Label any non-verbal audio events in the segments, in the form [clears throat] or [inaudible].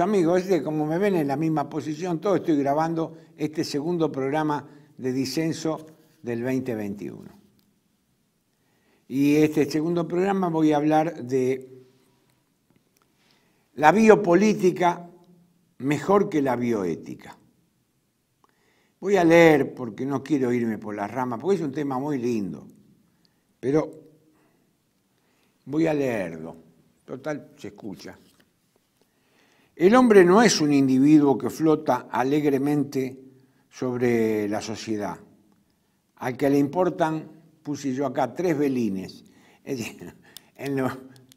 amigos, como me ven en la misma posición, todo estoy grabando este segundo programa de disenso del 2021. Y este segundo programa voy a hablar de la biopolítica mejor que la bioética. Voy a leer porque no quiero irme por las ramas, porque es un tema muy lindo, pero voy a leerlo. Total, se escucha. El hombre no es un individuo que flota alegremente sobre la sociedad, al que le importan, puse yo acá, tres belines. [laughs]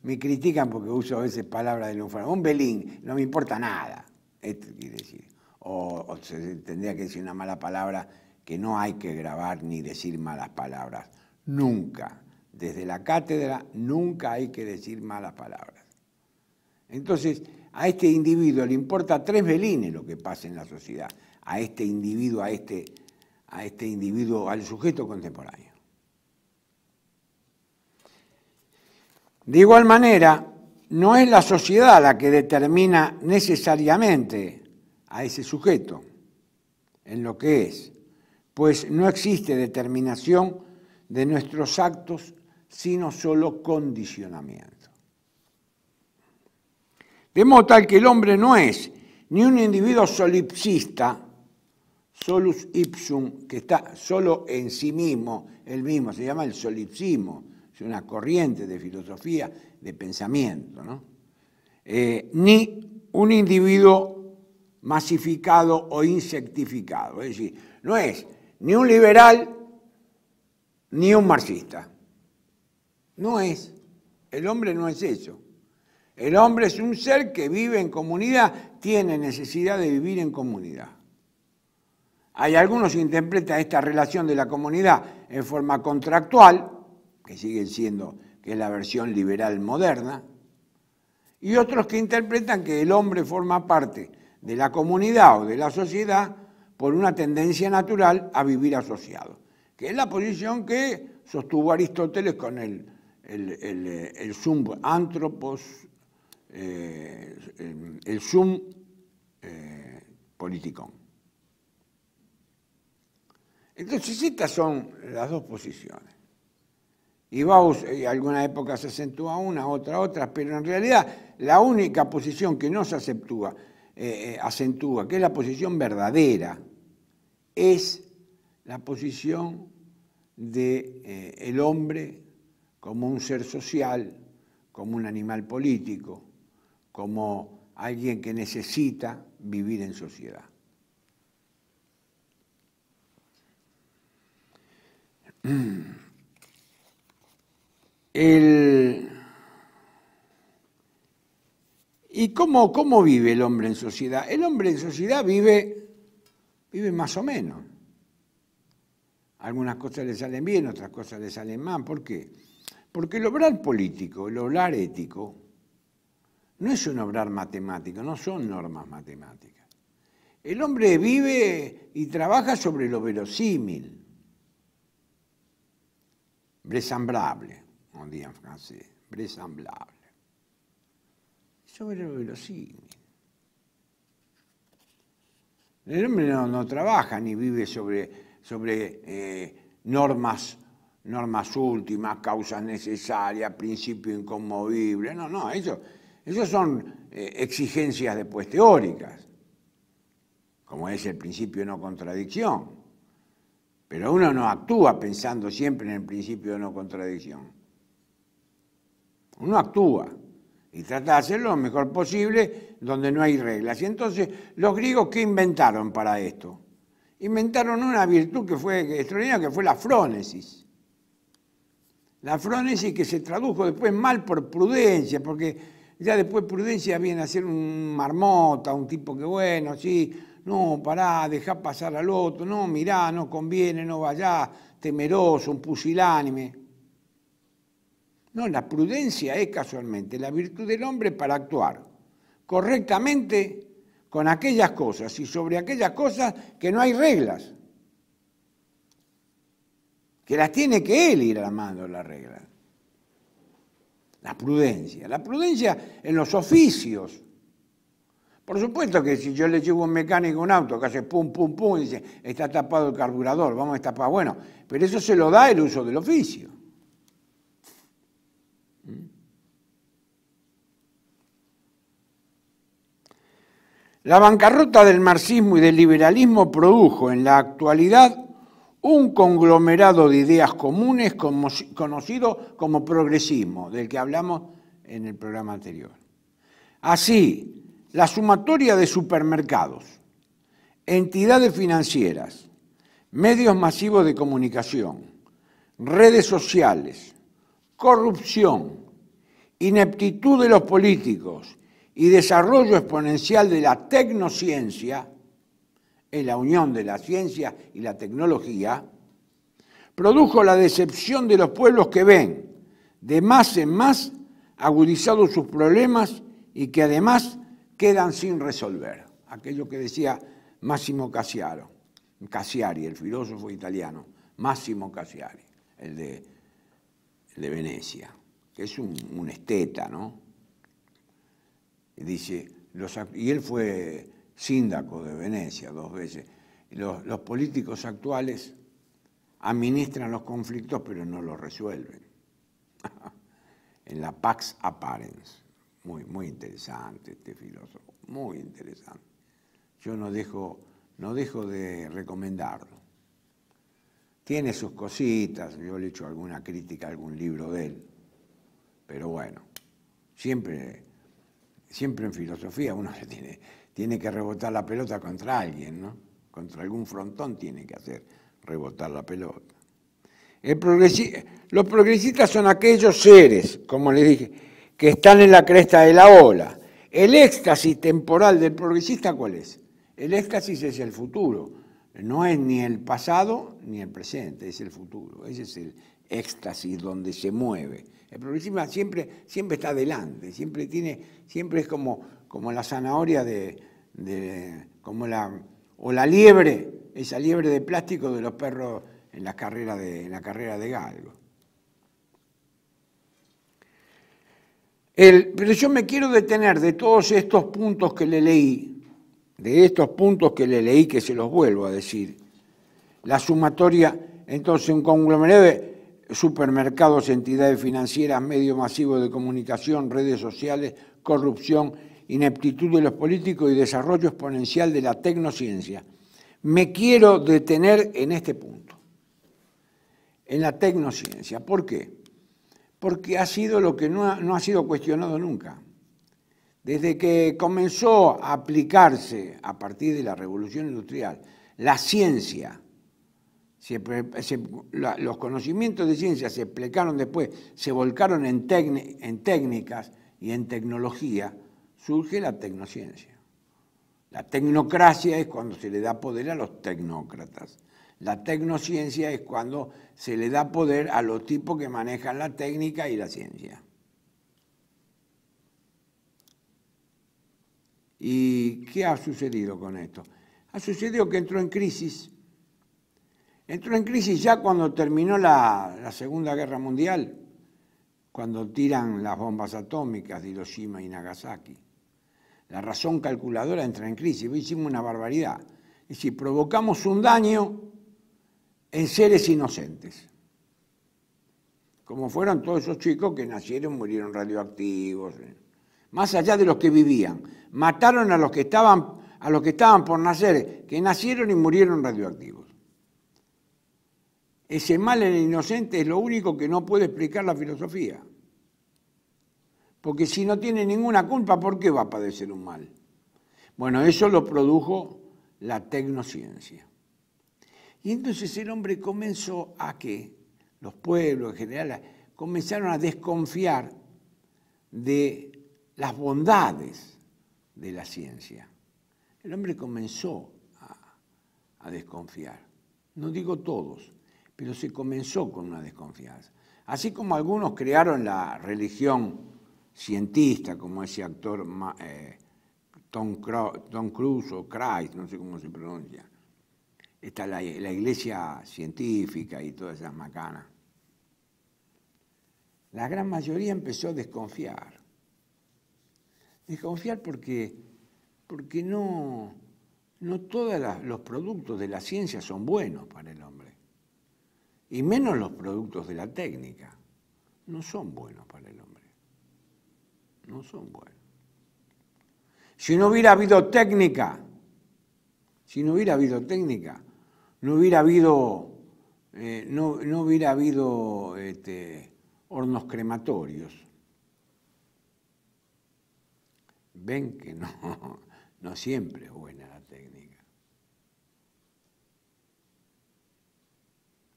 me critican porque uso a veces palabras de lunfardo. Un belín, no me importa nada, esto quiere decir. O, se, tendría que decir una mala palabra que no hay que grabar ni decir malas palabras. Nunca. Desde la cátedra nunca hay que decir malas palabras. Entonces, a este individuo le importa tres velines lo que pasa en la sociedad, a este individuo, a este, a este individuo, al sujeto contemporáneo. De igual manera, no es la sociedad la que determina necesariamente a ese sujeto en lo que es, pues no existe determinación de nuestros actos, sino solo condicionamiento. De modo tal que el hombre no es ni un individuo solipsista, solus ipsum, que está solo en sí mismo, el mismo, se llama el solipsismo, es una corriente de filosofía, de pensamiento, ¿no? Eh, ni un individuo masificado o insectificado, es decir, no es ni un liberal ni un marxista, no es, el hombre no es eso. El hombre es un ser que vive en comunidad, tiene necesidad de vivir en comunidad. Hay algunos que interpretan esta relación de la comunidad en forma contractual, que siguen siendo que es la versión liberal moderna, y otros que interpretan que el hombre forma parte de la comunidad o de la sociedad por una tendencia natural a vivir asociado, que es la posición que sostuvo Aristóteles con el, el, sum antropos eh, el Zoom eh, Entonces estas son las dos posiciones. Y Baus, eh, en alguna época se acentúa una, otra, otra, pero en realidad la única posición que no se aceptúa, eh, acentúa, que es la posición verdadera, es la posición del de, el hombre como un ser social, como un animal político, como alguien que necesita vivir en sociedad. [clears throat] ¿Y cómo, vive el hombre en sociedad? El hombre en sociedad vive, vive más o menos. Algunas cosas le salen bien, otras cosas le salen mal. ¿Por qué? Porque el obrar político, el obrar ético, no es un obrar matemático, no son normas matemáticas. El hombre vive y trabaja sobre lo verosímil, bresamblable, como día en francés, bresamblable. Sobre lo verosímil. El hombre no, trabaja ni vive sobre, sobre eh, normas normas últimas, causas necesarias, principio inconmovible. No, no, eso esas son eh, exigencias después teóricas, como es el principio de no contradicción. Pero uno no actúa pensando siempre en el principio de no contradicción. Uno actúa y trata de hacerlo lo mejor posible donde no hay reglas. Y entonces, ¿los griegos qué inventaron para esto? Inventaron una virtud que fue extraordinaria, que fue la frónesis. La frónesis que se tradujo después mal por prudencia, porque ya después Prudencia viene a ser un marmota, un tipo que bueno, sí, no, pará, dejá pasar al otro, no, mirá, no conviene, no vaya, temeroso, un pusilánime. No, la prudencia es casualmente la virtud del hombre para actuar correctamente con aquellas cosas y sobre aquellas cosas que no hay reglas, que las tiene que él ir armando las reglas. La prudencia. La prudencia en los oficios. Por supuesto que si yo le llevo a un mecánico un auto que hace pum, pum, pum, y dice, está tapado el carburador, vamos a tapar. Bueno, pero eso se lo da el uso del oficio. La bancarrota del marxismo y del liberalismo produjo en la actualidad un conglomerado de ideas comunes conocido como progresismo, del que hablamos en el programa anterior. Así, la sumatoria de supermercados, entidades financieras, medios masivos de comunicación, redes sociales, corrupción, ineptitud de los políticos y desarrollo exponencial de la tecnociencia en la unión de la ciencia y la tecnología, produjo la decepción de los pueblos que ven de más en más agudizados sus problemas y que además quedan sin resolver. Aquello que decía Máximo Cassiaro, Cassiari, el filósofo italiano, Máximo Cassiari, el de, Venecia, que es un, esteta, ¿no? dice, y él fue síndaco de Venecia dos veces. Los, políticos actuales administran los conflictos pero no los resuelven. [laughs] en la Pax Apparens. Muy, muy interesante este filósofo, muy interesante. Yo no dejo, no dejo de recomendarlo. Tiene sus cositas, yo le he hecho alguna crítica a algún libro de él, pero bueno, siempre, siempre en filosofía uno se [laughs] tiene, tiene que rebotar la pelota contra alguien, ¿no? Contra algún frontón tiene que hacer rebotar la pelota. El los progresistas son aquellos seres, como les dije, que están en la cresta de la ola. El éxtasis temporal del progresista, ¿cuál es? El éxtasis es el futuro, no es ni el pasado ni el presente, es el futuro. Ese es el éxtasis donde se mueve. El progresista siempre, siempre está adelante, siempre, tiene, siempre es como como la zanahoria de, como la, o la liebre, esa liebre de plástico de los perros en la carrera de, la carrera de galgo. pero yo me quiero detener de todos estos puntos que le leí, de estos puntos que le leí, que se los vuelvo a decir. La sumatoria, entonces un conglomerado de supermercados, entidades financieras, medio masivo de comunicación, redes sociales, corrupción, ineptitud de los políticos y desarrollo exponencial de la tecnociencia. Me quiero detener en este punto, en la tecnociencia. ¿Por qué? Porque ha sido lo que no ha, sido cuestionado nunca. Desde que comenzó a aplicarse a partir de la revolución industrial la ciencia, los conocimientos de ciencia se explicaron después, se volcaron en, en técnicas y en tecnología, surge la tecnociencia. La tecnocracia es cuando se le da poder a los tecnócratas. La tecnociencia es cuando se le da poder a los tipos que manejan la técnica y la ciencia. ¿Y qué ha sucedido con esto? Ha sucedido que entró en crisis. Entró en crisis ya cuando terminó la, Segunda Guerra Mundial, cuando tiran las bombas atómicas de Hiroshima y Nagasaki la razón calculadora entra en crisis, hicimos una barbaridad. Es si provocamos un daño en seres inocentes, como fueron todos esos chicos que nacieron, murieron radioactivos, eh. más allá de los que vivían, mataron a los que estaban, a los que estaban por nacer, eh, que nacieron y murieron radioactivos. Ese mal en el inocente es lo único que no puede explicar la filosofía. Porque si no tiene ninguna culpa, ¿por qué va a padecer un mal? Bueno, eso lo produjo la tecnociencia. Y entonces el hombre comenzó a que los pueblos en general comenzaron a desconfiar de las bondades de la ciencia. El hombre comenzó a, desconfiar. No digo todos, pero se comenzó con una desconfianza. Así como algunos crearon la religión cientista, como ese actor eh, Tom, Cruise, o Christ, no sé cómo se pronuncia. Está la, la iglesia científica y todas esas macanas. La gran mayoría empezó a desconfiar. Desconfiar porque, porque no, no todos los productos de la ciencia son buenos para el hombre. Y menos los productos de la técnica. No son buenos para el hombre no son buenos. Si no hubiera habido técnica, si no hubiera habido técnica, no hubiera habido, eh, no, hubiera habido este, hornos crematorios. Ven que no, [laughs] no siempre es buena la técnica.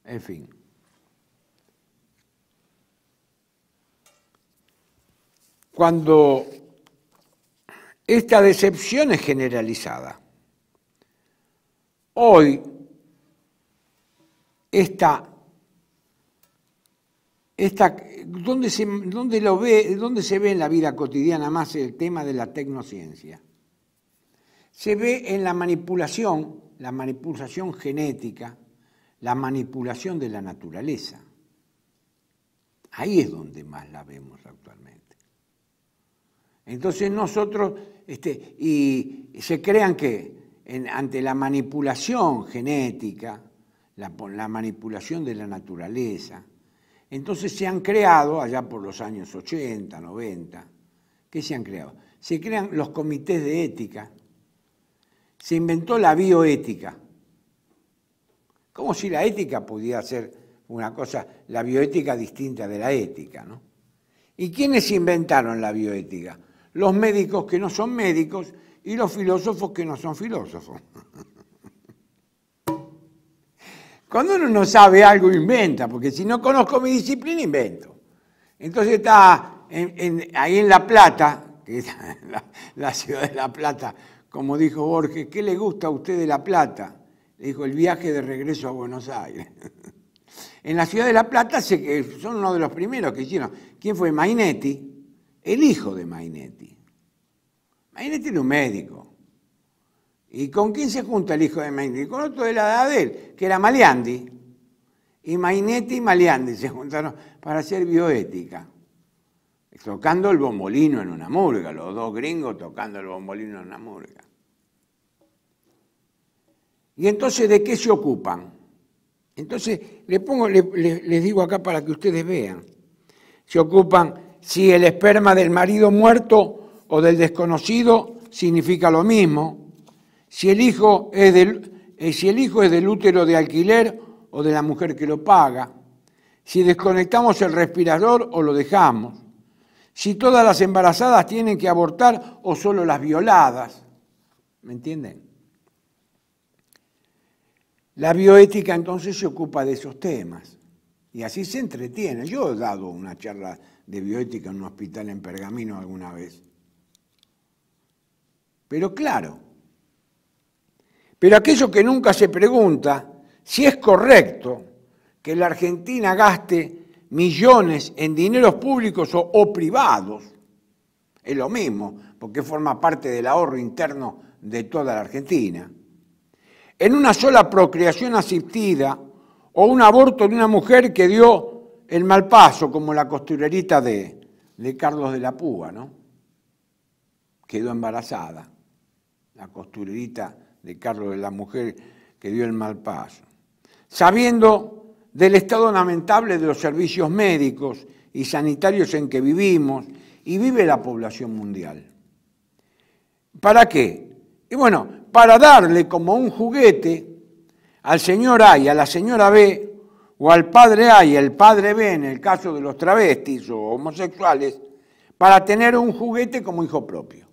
En fin. cuando esta decepción es generalizada. Hoy, esta, esta ¿dónde, se, lo ve, ¿dónde se ve en la vida cotidiana más el tema de la tecnociencia? Se ve en la manipulación, la manipulación genética, la manipulación de la naturaleza. Ahí es donde más la vemos actualmente. Entonces nosotros, este, y se crean que ante la manipulación genética, la, la manipulación de la naturaleza, entonces se han creado, allá por los años 80, 90, ¿qué se han creado? Se crean los comités de ética, se inventó la bioética, como si la ética pudiera ser una cosa, la bioética distinta de la ética, ¿no? ¿Y quiénes inventaron la bioética? los médicos que no son médicos y los filósofos que no son filósofos. Cuando uno no sabe algo, inventa, porque si no conozco mi disciplina, invento. Entonces está ahí en La Plata, que es [laughs] la, ciudad de La Plata, como dijo Borges, ¿qué le gusta a usted de La Plata? Le dijo, el viaje de regreso a Buenos Aires. [laughs] en la ciudad de La Plata son uno de los primeros que hicieron. ¿Quién fue? Mainetti el hijo de Mainetti. Mainetti era un médico. ¿Y con quién se junta el hijo de Mainetti? Con otro de la edad de él, que era Maliandi. Y Mainetti y Maliandi se juntaron para hacer bioética, tocando el bombolino en una murga, los dos gringos tocando el bombolino en una murga. ¿Y entonces de qué se ocupan? Entonces, les digo acá para que ustedes vean. Se ocupan si el esperma del marido muerto o del desconocido significa lo mismo, si el hijo es del, eh, si el hijo es del útero de alquiler o de la mujer que lo paga, si desconectamos el respirador o lo dejamos, si todas las embarazadas tienen que abortar o solo las violadas. ¿Me entienden? La bioética entonces se ocupa de esos temas y así se entretiene. Yo he dado una charla de bioética en un hospital en Pergamino alguna vez. Pero claro, pero aquello que nunca se pregunta, si es correcto que la Argentina gaste millones en dineros públicos o privados, es lo mismo, porque forma parte del ahorro interno de toda la Argentina, en una sola procreación asistida o un aborto de una mujer que dio el mal paso, como la costurerita de, de Carlos de la Púa, ¿no? Quedó embarazada, la costurerita de Carlos de la mujer que dio el mal paso. Sabiendo del estado lamentable de los servicios médicos y sanitarios en que vivimos y vive la población mundial. ¿Para qué? Y bueno, para darle como un juguete al señor A y a la señora B, o al padre A y el padre B en el caso de los travestis o homosexuales, para tener un juguete como hijo propio.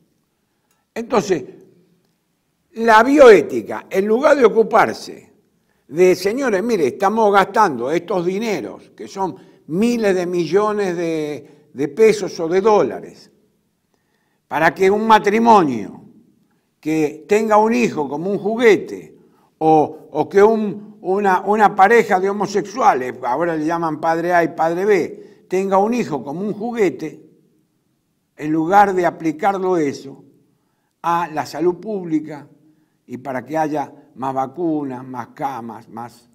Entonces, la bioética, en lugar de ocuparse de, señores, mire, estamos gastando estos dineros, que son miles de millones de, de pesos o de dólares, para que un matrimonio que tenga un hijo como un juguete, o, que una, una pareja de homosexuales, ahora le llaman padre A y padre B, tenga un hijo como un juguete, en lugar de aplicarlo eso a la salud pública y para que haya más vacunas, más camas, más,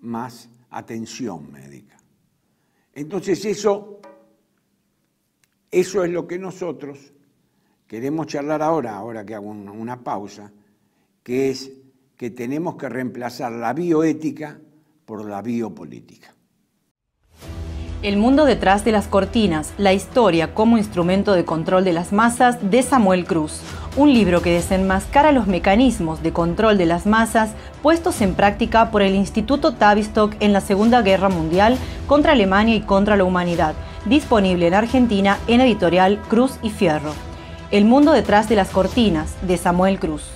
más atención médica. Entonces eso, eso es lo que nosotros queremos charlar ahora, ahora que hago una pausa, que es que tenemos que reemplazar la bioética por la biopolítica. El mundo detrás de las cortinas, la historia como instrumento de control de las masas de Samuel Cruz, un libro que desenmascara los mecanismos de control de las masas puestos en práctica por el Instituto Tavistock en la Segunda Guerra Mundial contra Alemania y contra la humanidad, disponible en Argentina en editorial Cruz y Fierro. El mundo detrás de las cortinas de Samuel Cruz.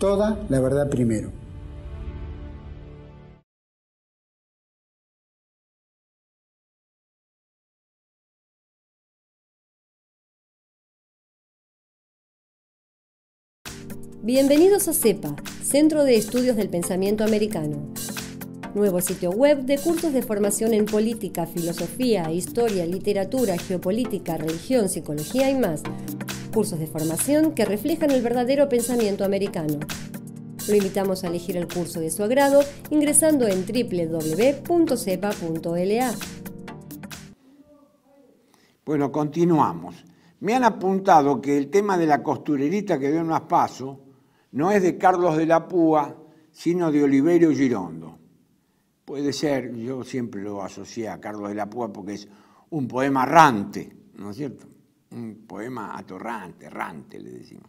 Toda la verdad primero. Bienvenidos a CEPA, Centro de Estudios del Pensamiento Americano. Nuevo sitio web de cursos de formación en política, filosofía, historia, literatura, geopolítica, religión, psicología y más cursos de formación que reflejan el verdadero pensamiento americano. Lo invitamos a elegir el curso de su agrado ingresando en www.cepa.la. Bueno, continuamos. Me han apuntado que el tema de la costurerita que dio un paso no es de Carlos de la Púa, sino de Oliverio Girondo. Puede ser, yo siempre lo asocié a Carlos de la Púa porque es un poema errante, ¿no es cierto? un poema atorrante, errante, le decimos.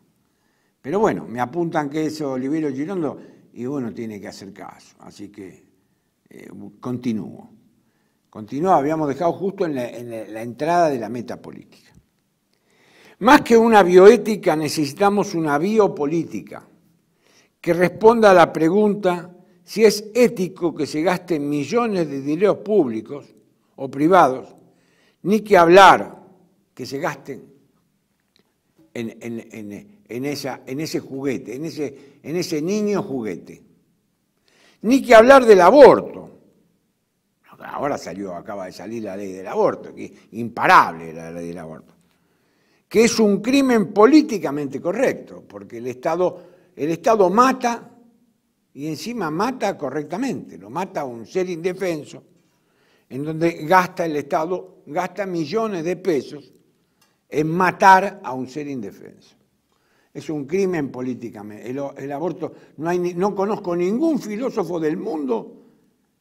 Pero bueno, me apuntan que es Olivero Girondo y uno tiene que hacer caso, así que eh, continúo. Continúo, habíamos dejado justo en la, entrada de la metapolítica. Más que una bioética necesitamos una biopolítica que responda a la pregunta si es ético que se gasten millones de dineros públicos o privados, ni que hablar que se gasten en, esa, en ese juguete, en ese, en ese niño juguete. Ni que hablar del aborto. Ahora salió, acaba de salir la ley del aborto, que es imparable la ley del aborto. Que es un crimen políticamente correcto, porque el Estado, el Estado mata y encima mata correctamente, lo mata un ser indefenso, en donde gasta el Estado, gasta millones de pesos es matar a un ser indefenso. Es un crimen políticamente. El, aborto, no, conozco ningún filósofo del mundo,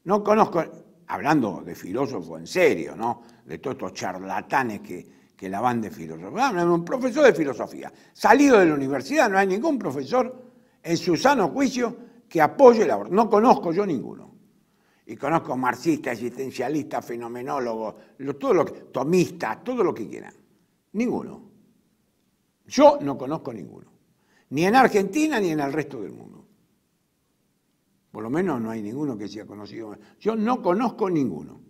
no conozco, hablando de filósofo en serio, ¿no? De todos estos charlatanes que, que la van de filósofo. Hablando ah, de un profesor de filosofía, salido de la universidad, no hay ningún profesor en su sano juicio que apoye el aborto. No conozco yo ninguno. Y conozco marxistas, existencialistas, fenomenólogos, todo lo tomistas, todo lo que quieran. Ninguno. Yo no conozco ninguno. Ni en Argentina ni en el resto del mundo. Por lo menos no hay ninguno que sea conocido. Yo no conozco ninguno.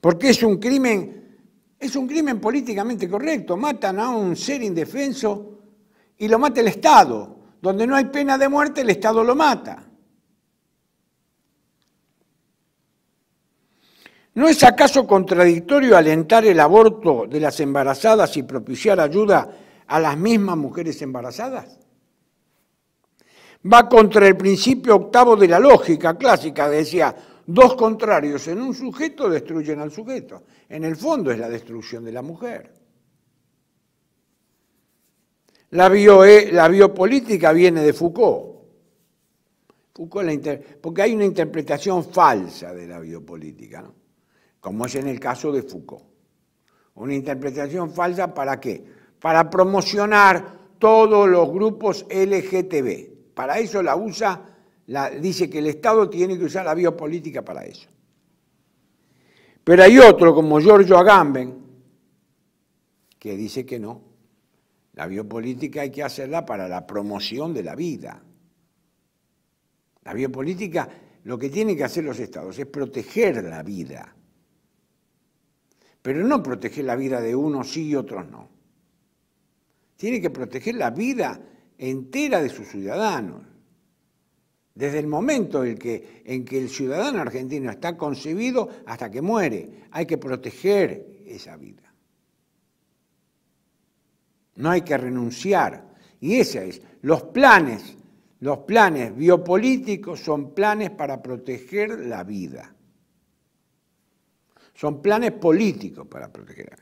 Porque es un crimen, es un crimen políticamente correcto. Matan a un ser indefenso y lo mata el Estado. Donde no hay pena de muerte, el Estado lo mata. ¿No es acaso contradictorio alentar el aborto de las embarazadas y propiciar ayuda a las mismas mujeres embarazadas? Va contra el principio octavo de la lógica clásica, decía, dos contrarios en un sujeto destruyen al sujeto. En el fondo es la destrucción de la mujer. La, biopolítica viene de Foucault. porque hay una interpretación falsa de la biopolítica. ¿no? como es en el caso de Foucault. Una interpretación falsa para qué? Para promocionar todos los grupos LGTB. Para eso la usa, dice que el Estado tiene que usar la biopolítica para eso. Pero hay otro como Giorgio Agamben que dice que no. La biopolítica hay que hacerla para la promoción de la vida. La biopolítica, lo que tienen que hacer los estados es proteger la vida pero no proteger la vida de unos sí y otros no. Tiene que proteger la vida entera de sus ciudadanos. Desde el momento en que, en que el ciudadano argentino está concebido hasta que muere, hay que proteger esa vida. No hay que renunciar. Y ese es, los planes, los planes biopolíticos son planes para proteger la vida. Son planes políticos para proteger a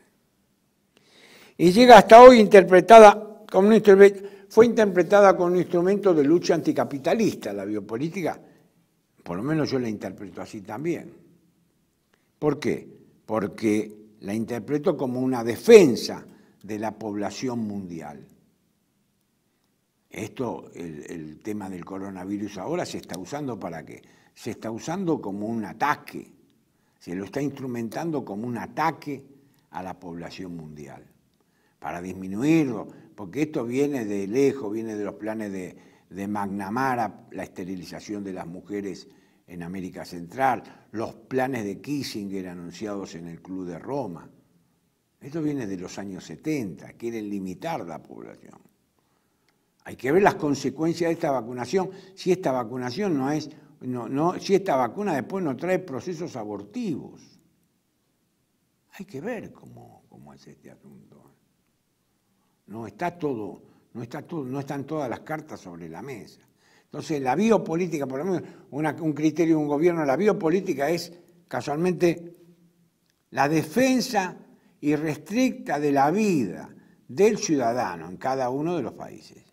Y llega hasta hoy interpretada como un fue interpretada como un instrumento de lucha anticapitalista la biopolítica, por lo menos yo la interpreto así también. ¿Por qué? Porque la interpreto como una defensa de la población mundial. Esto, el, tema del coronavirus ahora se está usando para qué? Se está usando como un ataque se lo está instrumentando como un ataque a la población mundial, para disminuirlo, porque esto viene de lejos, viene de los planes de, de McNamara, la esterilización de las mujeres en América Central, los planes de Kissinger anunciados en el Club de Roma. Esto viene de los años 70, quieren limitar la población. Hay que ver las consecuencias de esta vacunación, si esta vacunación no es no, si esta vacuna después no trae procesos abortivos. Hay que ver cómo, es este asunto. No está todo, no está todo, no están todas las cartas sobre la mesa. Entonces, la biopolítica, por lo menos un criterio de un gobierno, la biopolítica es casualmente la defensa irrestricta de la vida del ciudadano en cada uno de los países.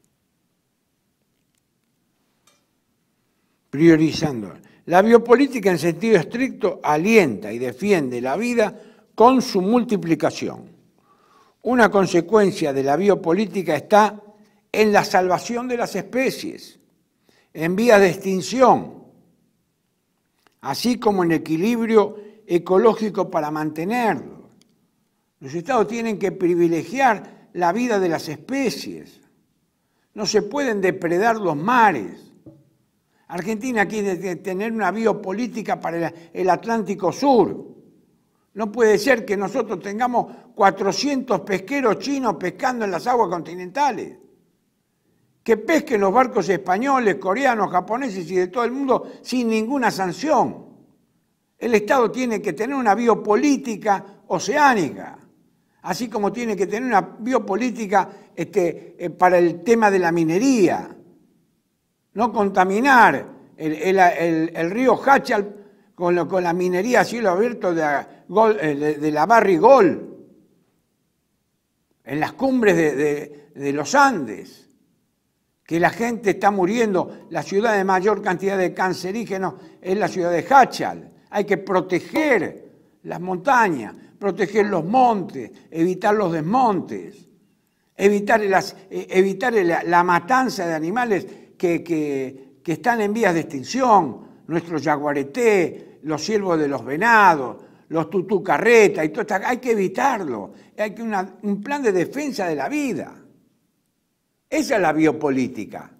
priorizando. La biopolítica en sentido estricto alienta y defiende la vida con su multiplicación. Una consecuencia de la biopolítica está en la salvación de las especies, en vías de extinción, así como en equilibrio ecológico para mantenerlo. Los estados tienen que privilegiar la vida de las especies. No se pueden depredar los mares. Argentina quiere tener una biopolítica para el Atlántico Sur. No puede ser que nosotros tengamos 400 pesqueros chinos pescando en las aguas continentales. Que pesquen los barcos españoles, coreanos, japoneses y de todo el mundo sin ninguna sanción. El Estado tiene que tener una biopolítica oceánica, así como tiene que tener una biopolítica este, eh, para el tema de la minería no contaminar el, río Hachal con, lo, la minería a cielo abierto de, eh, la Barry Gol, en las cumbres de, los Andes, que la gente está muriendo, la ciudad de mayor cantidad de cancerígenos es la ciudad de Hachal. Hay que proteger las montañas, proteger los montes, evitar los desmontes, evitar, las, eh, evitar la matanza de animales que, están en vías de extinción, nuestros yaguareté, los siervos de los venados, los tutucarretas y todo hay que evitarlo, hay que un plan de defensa de la vida. Esa es la biopolítica.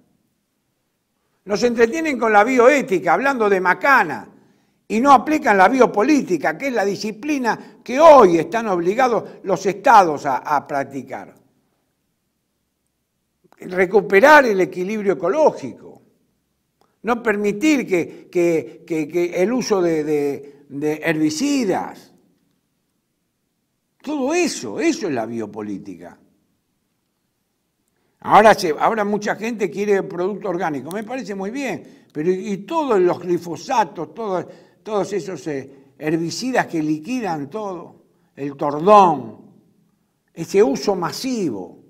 Nos entretienen con la bioética, hablando de macana, y no aplican la biopolítica, que es la disciplina que hoy están obligados los estados a practicar recuperar el equilibrio ecológico, no permitir que, el uso de, herbicidas, todo eso, eso es la biopolítica. Ahora, mucha gente quiere producto orgánico, me parece muy bien, pero y, todos los glifosatos, todos, todos esos eh, herbicidas que liquidan todo, el tordón, ese uso masivo.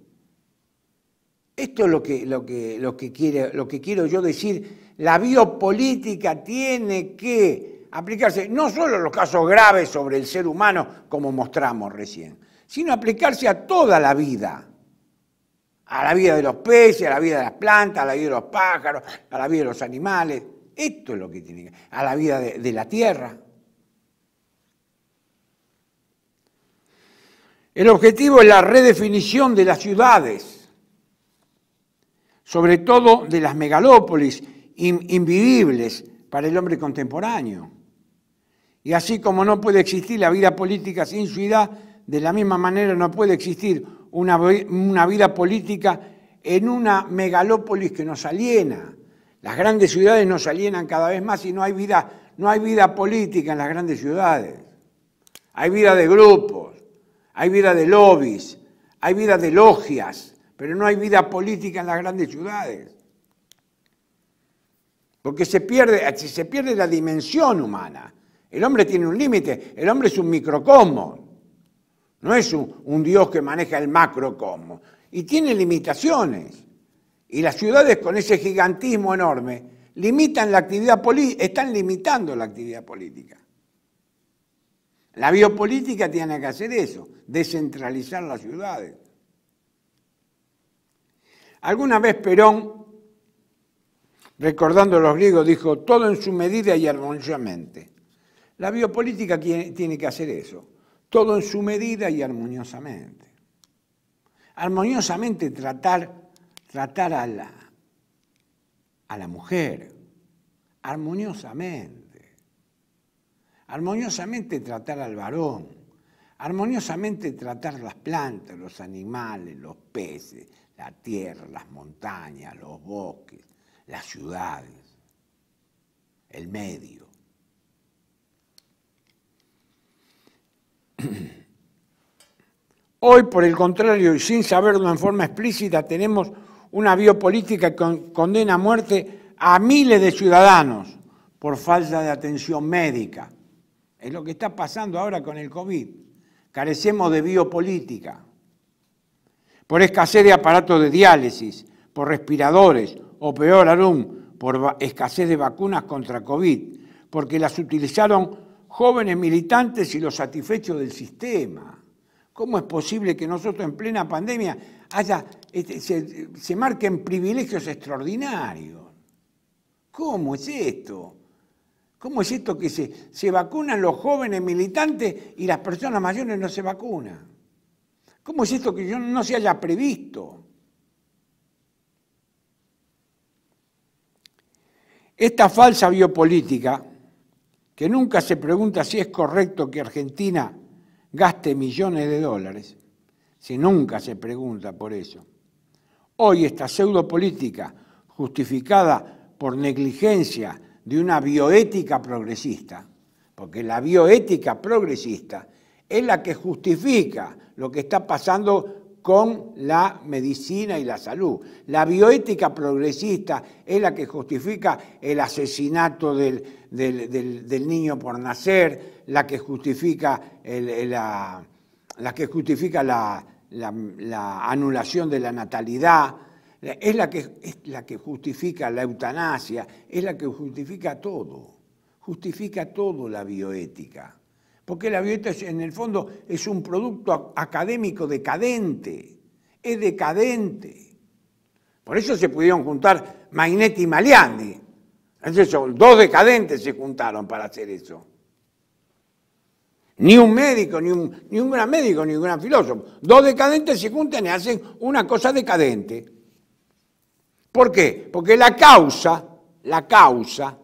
Esto es lo que, lo que, lo que, lo que quiero yo decir. La biopolítica tiene que aplicarse no solo a los casos graves sobre el ser humano, como mostramos recién, sino aplicarse a toda la vida. A la vida de los peces, a la vida de las plantas, a la vida de los pájaros, a la vida de los animales. Esto es lo que tiene que a la vida de la tierra. El objetivo es la redefinición de las ciudades sobre todo de las megalópolis invivibles para el hombre contemporáneo. Y así como no puede existir la vida política sin ciudad, de la misma manera no puede existir una, una vida política en una megalópolis que nos aliena. Las grandes ciudades nos alienan cada vez más y no hay vida, no hay vida política en las grandes ciudades. Hay vida de grupos, hay vida de lobbies, hay vida de logias, pero no hay vida política en las grandes ciudades. Porque se pierde, se pierde la dimensión humana. El hombre tiene un límite, el hombre es un microcosmo, no es un, Dios que maneja el macrocosmo. Y tiene limitaciones. Y las ciudades con ese gigantismo enorme limitan la actividad están limitando la actividad política. La biopolítica tiene que hacer eso, descentralizar las ciudades. Alguna vez Perón, recordando a los griegos, dijo, todo en su medida y armoniosamente. La biopolítica tiene que hacer eso, todo en su medida y armoniosamente. Armoniosamente tratar, tratar a, la, a la mujer, armoniosamente. Armoniosamente tratar al varón, armoniosamente tratar las plantas, los animales, los peces, la tierra, las montañas, los bosques, las ciudades, el medio. Hoy, por el contrario, y sin saberlo en forma explícita, tenemos una biopolítica que condena a muerte a miles de ciudadanos por falta de atención médica. Es lo que está pasando ahora con el COVID. Carecemos de biopolítica por escasez de aparatos de diálisis, por respiradores o peor aún, por escasez de vacunas contra COVID, porque las utilizaron jóvenes militantes y los satisfechos del sistema. ¿Cómo es posible que nosotros en plena pandemia haya, este, se, se marquen privilegios extraordinarios? ¿Cómo es esto? ¿Cómo es esto que se vacunan los jóvenes militantes y las personas mayores no se vacunan? ¿Cómo es esto que yo no se haya previsto? Esta falsa biopolítica, que nunca se pregunta si es correcto que Argentina gaste millones de dólares, si nunca se pregunta por eso. Hoy esta pseudopolítica, justificada por negligencia de una bioética progresista, porque la bioética progresista es la que justifica lo que está pasando con la medicina y la salud. La bioética progresista es la que justifica el asesinato del, niño por nacer, la que justifica, la, que justifica la, anulación de la natalidad, es la, que, es la que justifica la eutanasia, es la que justifica todo, justifica todo la bioética porque la bioética en el fondo es un producto académico decadente, es decadente. Por eso se pudieron juntar Magneti y Maliandi, dos decadentes se juntaron para hacer eso. Ni un médico, ni un, ni un gran médico, ni un gran filósofo. Dos decadentes se juntan y hacen una cosa decadente. ¿Por qué? Porque la causa, la causa,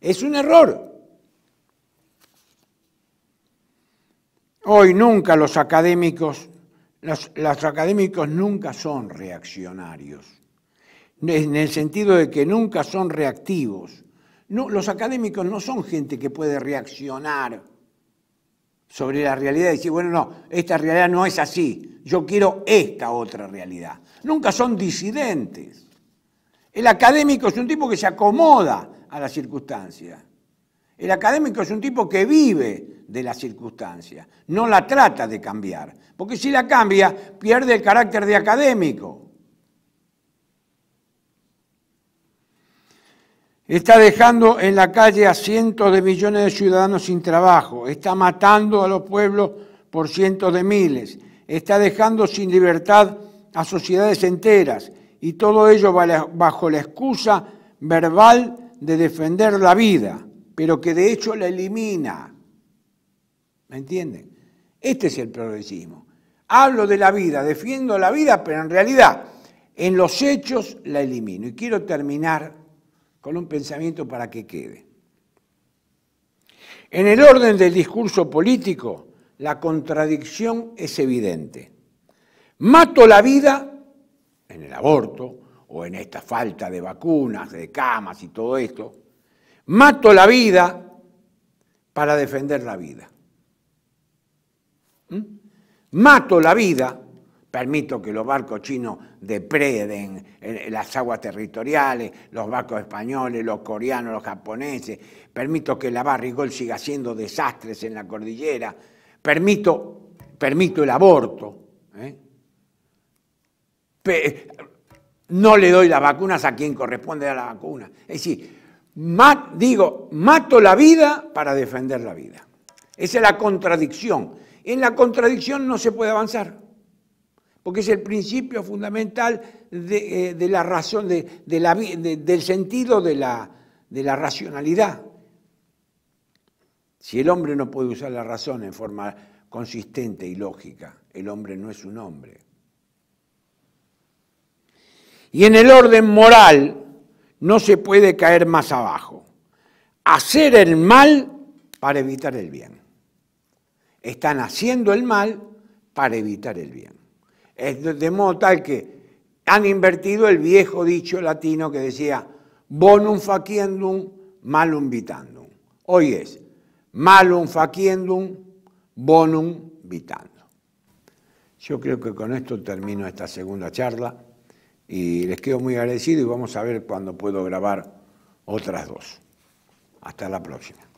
es un error. Hoy nunca los académicos, los, académicos nunca son reaccionarios, en el sentido de que nunca son reactivos. los académicos no son gente que puede reaccionar sobre la realidad y decir, bueno, no, esta realidad no es así, yo quiero esta otra realidad. Nunca son disidentes. El académico es un tipo que se acomoda a las circunstancia. El académico es un tipo que vive de la circunstancia, no la trata de cambiar, porque si la cambia pierde el carácter de académico. Está dejando en la calle a cientos de millones de ciudadanos sin trabajo, está matando a los pueblos por cientos de miles, está dejando sin libertad a sociedades enteras y todo ello bajo la excusa verbal de defender la vida, pero que de hecho la elimina. ¿Me entienden? Este es el progresismo. Hablo de la vida, defiendo la vida, pero en realidad en los hechos la elimino. Y quiero terminar con un pensamiento para que quede. En el orden del discurso político, la contradicción es evidente. Mato la vida en el aborto o en esta falta de vacunas, de camas y todo esto. Mato la vida para defender la vida. ¿Mm? Mato la vida, permito que los barcos chinos depreden eh, las aguas territoriales, los barcos españoles, los coreanos, los japoneses, permito que la barrigol siga haciendo desastres en la cordillera, permito, permito el aborto. ¿eh? no le doy las vacunas a quien corresponde a la vacuna. Es decir, digo, mato la vida para defender la vida. Esa es la contradicción en la contradicción no se puede avanzar, porque es el principio fundamental de, eh, la razón, del sentido de la racionalidad. Si el hombre no puede usar la razón en forma consistente y lógica, el hombre no es un hombre. Y en el orden moral no se puede caer más abajo. Hacer el mal para evitar el bien. Están haciendo el mal para evitar el bien. de modo tal que han invertido el viejo dicho latino que decía bonum faciendum, malum vitandum. Hoy es malum faciendum, bonum vitandum. Yo creo que con esto termino esta segunda charla y les quedo muy agradecido y vamos a ver cuándo puedo grabar otras dos. Hasta la próxima.